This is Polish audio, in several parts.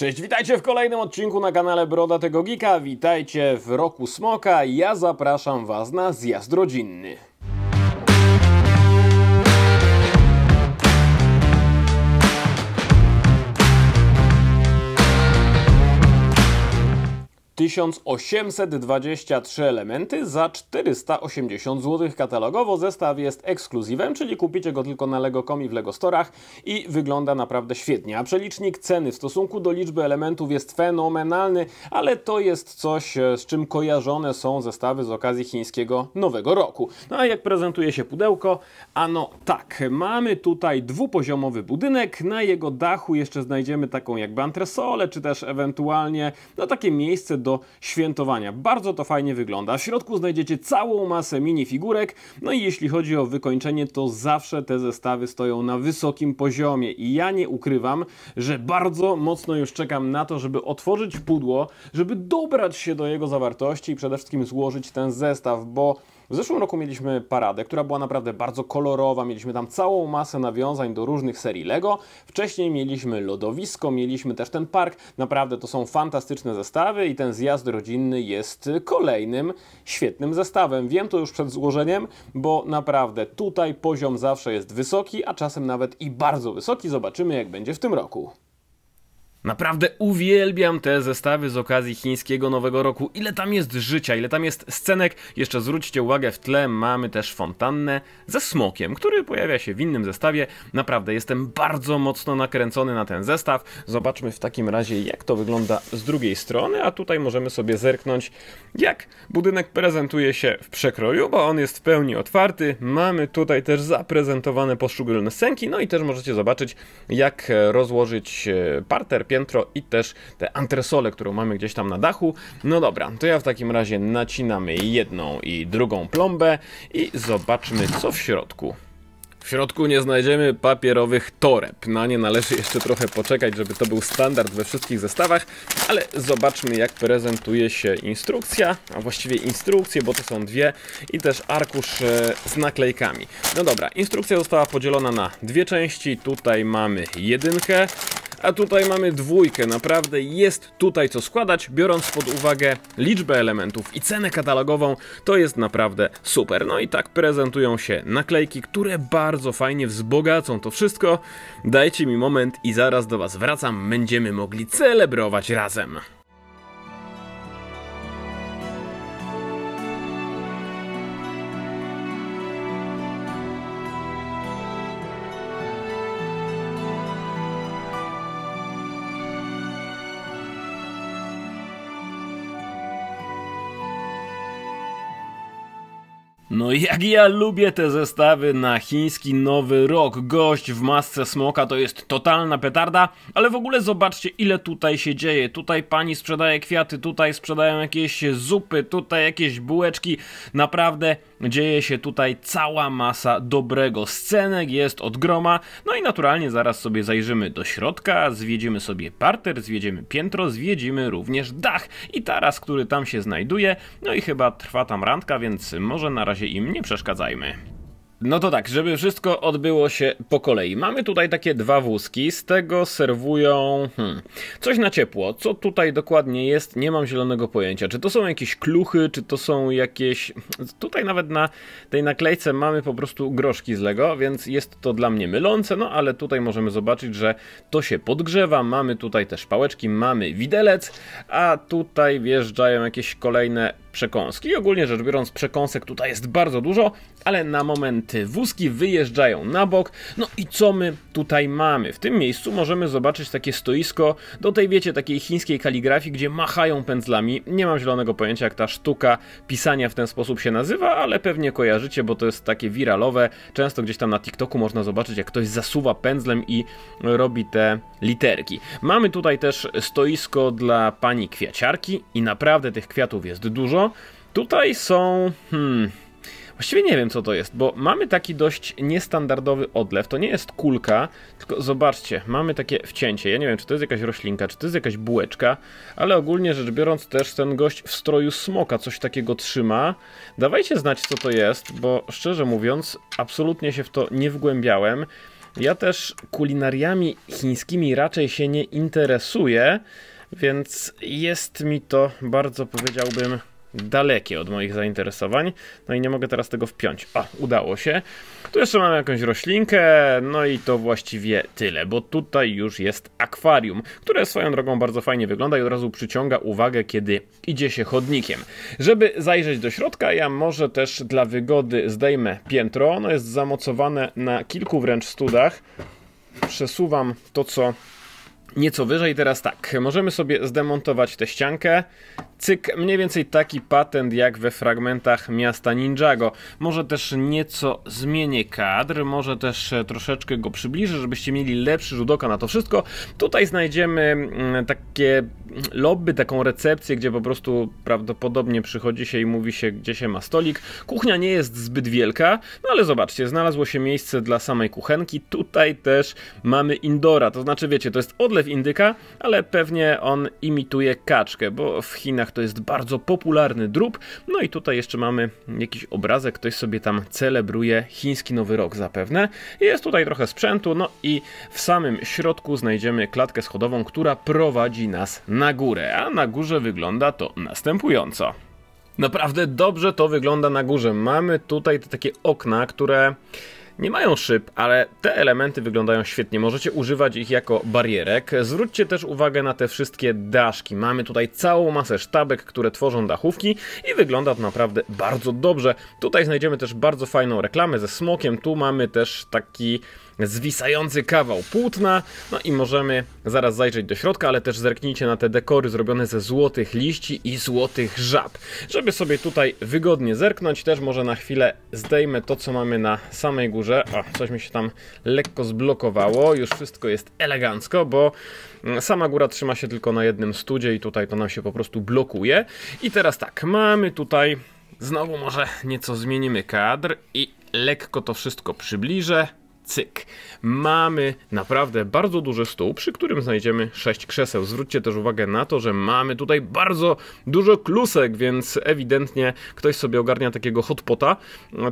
Cześć, witajcie w kolejnym odcinku na kanale Broda Tego Geeka. Witajcie w Roku Smoka. Ja zapraszam Was na zjazd rodzinny. 1823 elementy za 480 zł katalogowo. Zestaw jest ekskluzywem, czyli kupicie go tylko na Lego.com i w Lego Storach i wygląda naprawdę świetnie. A przelicznik ceny w stosunku do liczby elementów jest fenomenalny, ale to jest coś, e, z czym kojarzone są zestawy z okazji chińskiego Nowego Roku. No a jak prezentuje się pudełko? Ano tak, mamy tutaj dwupoziomowy budynek, na jego dachu jeszcze znajdziemy taką jakby antresolę, czy też ewentualnie no takie miejsce do do świętowania. Bardzo to fajnie wygląda. W środku znajdziecie całą masę minifigurek, no i jeśli chodzi o wykończenie, to zawsze te zestawy stoją na wysokim poziomie i ja nie ukrywam, że bardzo mocno już czekam na to, żeby otworzyć pudło, żeby dobrać się do jego zawartości i przede wszystkim złożyć ten zestaw, bo w zeszłym roku mieliśmy paradę, która była naprawdę bardzo kolorowa, mieliśmy tam całą masę nawiązań do różnych serii LEGO. Wcześniej mieliśmy lodowisko, mieliśmy też ten park. Naprawdę to są fantastyczne zestawy i ten zjazd rodzinny jest kolejnym świetnym zestawem. Wiem to już przed złożeniem, bo naprawdę tutaj poziom zawsze jest wysoki, a czasem nawet i bardzo wysoki. Zobaczymy jak będzie w tym roku. Naprawdę uwielbiam te zestawy z okazji chińskiego Nowego Roku. Ile tam jest życia, ile tam jest scenek. Jeszcze zwróćcie uwagę, w tle mamy też fontannę ze smokiem, który pojawia się w innym zestawie. Naprawdę jestem bardzo mocno nakręcony na ten zestaw. Zobaczmy w takim razie, jak to wygląda z drugiej strony. A tutaj możemy sobie zerknąć, jak budynek prezentuje się w przekroju, bo on jest w pełni otwarty. Mamy tutaj też zaprezentowane poszczególne scenki. No i też możecie zobaczyć, jak rozłożyć e, parter piętro i też te antresolę, którą mamy gdzieś tam na dachu. No dobra, to ja w takim razie nacinamy jedną i drugą plombę i zobaczmy co w środku. W środku nie znajdziemy papierowych toreb. Na nie należy jeszcze trochę poczekać, żeby to był standard we wszystkich zestawach, ale zobaczmy jak prezentuje się instrukcja, a właściwie instrukcje, bo to są dwie i też arkusz e, z naklejkami. No dobra, instrukcja została podzielona na dwie części. Tutaj mamy jedynkę, a tutaj mamy dwójkę. Naprawdę jest tutaj co składać, biorąc pod uwagę liczbę elementów i cenę katalogową, to jest naprawdę super. No i tak prezentują się naklejki, które bardzo fajnie wzbogacą to wszystko. Dajcie mi moment i zaraz do Was wracam, będziemy mogli celebrować razem. No jak ja lubię te zestawy na chiński nowy rok. Gość w masce smoka to jest totalna petarda, ale w ogóle zobaczcie ile tutaj się dzieje. Tutaj pani sprzedaje kwiaty, tutaj sprzedają jakieś zupy, tutaj jakieś bułeczki. Naprawdę dzieje się tutaj cała masa dobrego. Scenek jest od groma. No i naturalnie zaraz sobie zajrzymy do środka, zwiedzimy sobie parter, zwiedzimy piętro, zwiedzimy również dach i taras, który tam się znajduje. No i chyba trwa tam randka, więc może na razie razie im nie przeszkadzajmy. No to tak, żeby wszystko odbyło się po kolei. Mamy tutaj takie dwa wózki, z tego serwują hmm, coś na ciepło. Co tutaj dokładnie jest, nie mam zielonego pojęcia. Czy to są jakieś kluchy, czy to są jakieś... Tutaj nawet na tej naklejce mamy po prostu groszki z Lego, więc jest to dla mnie mylące, no ale tutaj możemy zobaczyć, że to się podgrzewa. Mamy tutaj też pałeczki, mamy widelec, a tutaj wjeżdżają jakieś kolejne przekąski. Ogólnie rzecz biorąc, przekąsek tutaj jest bardzo dużo, ale na moment wózki wyjeżdżają na bok. No i co my tutaj mamy? W tym miejscu możemy zobaczyć takie stoisko do tej, wiecie, takiej chińskiej kaligrafii, gdzie machają pędzlami. Nie mam zielonego pojęcia, jak ta sztuka pisania w ten sposób się nazywa, ale pewnie kojarzycie, bo to jest takie wiralowe. Często gdzieś tam na TikToku można zobaczyć, jak ktoś zasuwa pędzlem i robi te literki. Mamy tutaj też stoisko dla pani kwiaciarki i naprawdę tych kwiatów jest dużo wyszło. Tutaj są. Hmm. Właściwie nie wiem, co to jest, bo mamy taki dość niestandardowy odlew. To nie jest kulka, tylko zobaczcie, mamy takie wcięcie. Ja nie wiem, czy to jest jakaś roślinka, czy to jest jakaś bułeczka, ale ogólnie rzecz biorąc, też ten gość w stroju smoka coś takiego trzyma. Dawajcie znać, co to jest, bo szczerze mówiąc, absolutnie się w to nie wgłębiałem. Ja też kulinariami chińskimi raczej się nie interesuję, więc jest mi to bardzo, powiedziałbym, dalekie od moich zainteresowań. No i nie mogę teraz tego wpiąć. A, udało się. Tu jeszcze mamy jakąś roślinkę, no i to właściwie tyle, bo tutaj już jest akwarium, które swoją drogą bardzo fajnie wygląda i od razu przyciąga uwagę, kiedy idzie się chodnikiem. Żeby zajrzeć do środka, ja może też dla wygody zdejmę piętro. Ono jest zamocowane na kilku wręcz studach. Przesuwam to, co nieco wyżej. Teraz tak, możemy sobie zdemontować tę ściankę. Cyk, mniej więcej taki patent jak we fragmentach miasta Ninjago. Może też nieco zmienię kadr, może też e, troszeczkę go przybliżę, żebyście mieli lepszy rzut oka na to wszystko. Tutaj znajdziemy mm, takie lobby, taką recepcję, gdzie po prostu prawdopodobnie przychodzi się i mówi się, gdzie się ma stolik. Kuchnia nie jest zbyt wielka, no ale zobaczcie, znalazło się miejsce dla samej kuchenki. Tutaj też mamy indora, to znaczy wiecie, to jest odlew indyka, ale pewnie on imituje kaczkę, bo w Chinach to jest bardzo popularny drób. No i tutaj jeszcze mamy jakiś obrazek, ktoś sobie tam celebruje chiński nowy rok zapewne. Jest tutaj trochę sprzętu, no i w samym środku znajdziemy klatkę schodową, która prowadzi nas na na górę, a na górze wygląda to następująco. Naprawdę dobrze to wygląda na górze. Mamy tutaj te takie okna, które nie mają szyb, ale te elementy wyglądają świetnie. Możecie używać ich jako barierek. Zwróćcie też uwagę na te wszystkie daszki. Mamy tutaj całą masę sztabek, które tworzą dachówki i wygląda to naprawdę bardzo dobrze. Tutaj znajdziemy też bardzo fajną reklamę ze smokiem. Tu mamy też taki zwisający kawał płótna. No i możemy zaraz zajrzeć do środka, ale też zerknijcie na te dekory zrobione ze złotych liści i złotych żab. Żeby sobie tutaj wygodnie zerknąć, też może na chwilę zdejmę to, co mamy na samej górze. O, coś mi się tam lekko zblokowało. Już wszystko jest elegancko, bo mm, sama góra trzyma się tylko na jednym studzie i tutaj to nam się po prostu blokuje. I teraz tak, mamy tutaj... Znowu może nieco zmienimy kadr i lekko to wszystko przybliżę cyk. Mamy naprawdę bardzo duży stół, przy którym znajdziemy sześć krzeseł. Zwróćcie też uwagę na to, że mamy tutaj bardzo dużo klusek, więc ewidentnie ktoś sobie ogarnia takiego hotpota,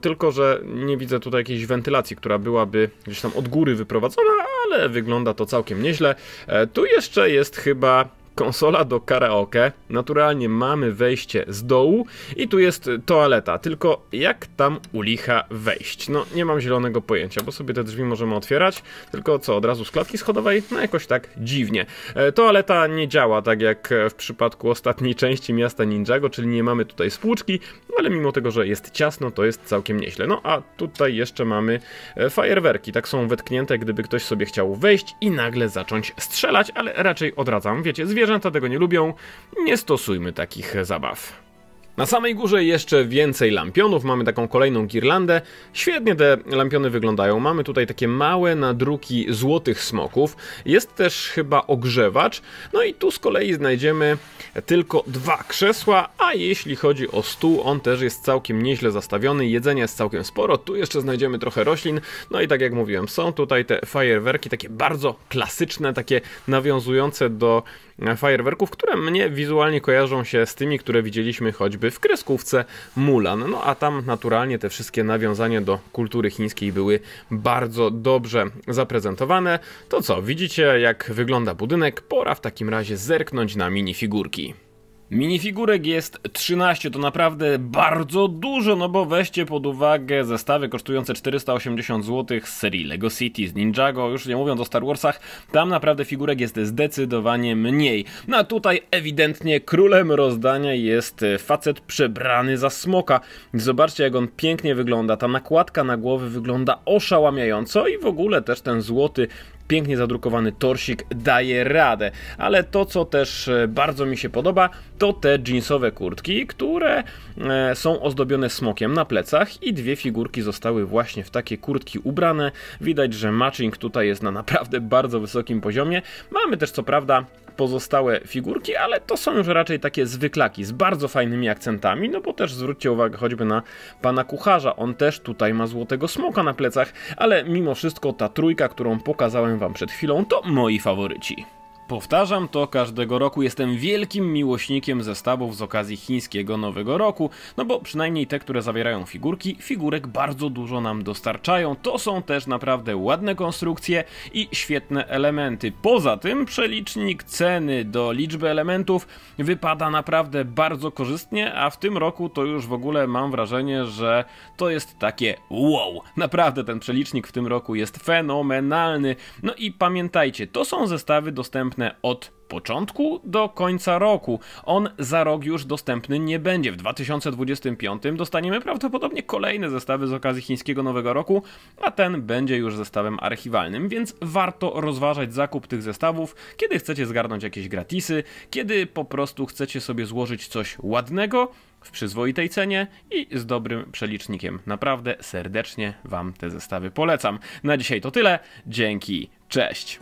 tylko że nie widzę tutaj jakiejś wentylacji, która byłaby gdzieś tam od góry wyprowadzona, ale wygląda to całkiem nieźle. E, tu jeszcze jest chyba konsola do karaoke. Naturalnie mamy wejście z dołu i tu jest toaleta. Tylko jak tam u licha wejść? No nie mam zielonego pojęcia, bo sobie te drzwi możemy otwierać. Tylko co, od razu z klatki schodowej? No jakoś tak dziwnie. E, toaleta nie działa tak jak w przypadku ostatniej części miasta Ninjago, czyli nie mamy tutaj spłuczki, ale mimo tego, że jest ciasno, to jest całkiem nieźle. No a tutaj jeszcze mamy e, fajerwerki. Tak są wetknięte, gdyby ktoś sobie chciał wejść i nagle zacząć strzelać, ale raczej odradzam. Wiecie, zwierzę Zwierzęta tego nie lubią, nie stosujmy takich zabaw. Na samej górze jeszcze więcej lampionów, mamy taką kolejną girlandę. Świetnie te lampiony wyglądają. Mamy tutaj takie małe nadruki złotych smoków. Jest też chyba ogrzewacz. No i tu z kolei znajdziemy tylko dwa krzesła, a jeśli chodzi o stół, on też jest całkiem nieźle zastawiony. Jedzenia jest całkiem sporo. Tu jeszcze znajdziemy trochę roślin. No i tak jak mówiłem, są tutaj te fajerwerki, takie bardzo klasyczne, takie nawiązujące do fajerwerków, które mnie wizualnie kojarzą się z tymi, które widzieliśmy choćby w kreskówce Mulan. No a tam naturalnie te wszystkie nawiązania do kultury chińskiej były bardzo dobrze zaprezentowane. To co, widzicie jak wygląda budynek? Pora w takim razie zerknąć na minifigurki. Minifigurek jest 13, to naprawdę bardzo dużo, no bo weźcie pod uwagę zestawy kosztujące 480 zł z serii LEGO City, z Ninjago, już nie mówiąc o Star Warsach, tam naprawdę figurek jest zdecydowanie mniej. No a tutaj ewidentnie królem rozdania jest e, facet przebrany za smoka. Zobaczcie jak on pięknie wygląda, ta nakładka na głowę wygląda oszałamiająco i w ogóle też ten złoty pięknie zadrukowany torsik daje radę. Ale to, co też e, bardzo mi się podoba, to te jeansowe kurtki, które e, są ozdobione smokiem na plecach i dwie figurki zostały właśnie w takie kurtki ubrane. Widać, że matching tutaj jest na naprawdę bardzo wysokim poziomie. Mamy też co prawda pozostałe figurki, ale to są już raczej takie zwyklaki z bardzo fajnymi akcentami, no bo też zwróćcie uwagę choćby na pana kucharza, on też tutaj ma złotego smoka na plecach, ale mimo wszystko ta trójka, którą pokazałem wam przed chwilą, to moi faworyci. Powtarzam to każdego roku, jestem wielkim miłośnikiem zestawów z okazji chińskiego Nowego Roku, no bo przynajmniej te, które zawierają figurki, figurek bardzo dużo nam dostarczają. To są też naprawdę ładne konstrukcje i świetne elementy. Poza tym przelicznik ceny do liczby elementów wypada naprawdę bardzo korzystnie, a w tym roku to już w ogóle mam wrażenie, że to jest takie wow. Naprawdę ten przelicznik w tym roku jest fenomenalny. No i pamiętajcie, to są zestawy dostępne dostępne od początku do końca roku. On za rok już dostępny nie będzie. W 2025 dostaniemy prawdopodobnie kolejne zestawy z okazji chińskiego Nowego Roku, a ten będzie już zestawem archiwalnym, więc warto rozważać zakup tych zestawów, kiedy chcecie zgarnąć jakieś gratisy, kiedy po prostu chcecie sobie złożyć coś ładnego w przyzwoitej cenie i z dobrym przelicznikiem. Naprawdę serdecznie Wam te zestawy polecam. Na dzisiaj to tyle. Dzięki. Cześć.